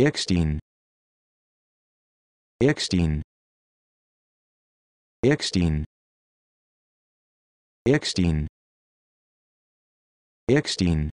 Eersteen. Eersteen. Eersteen. Eersteen. Eersteen.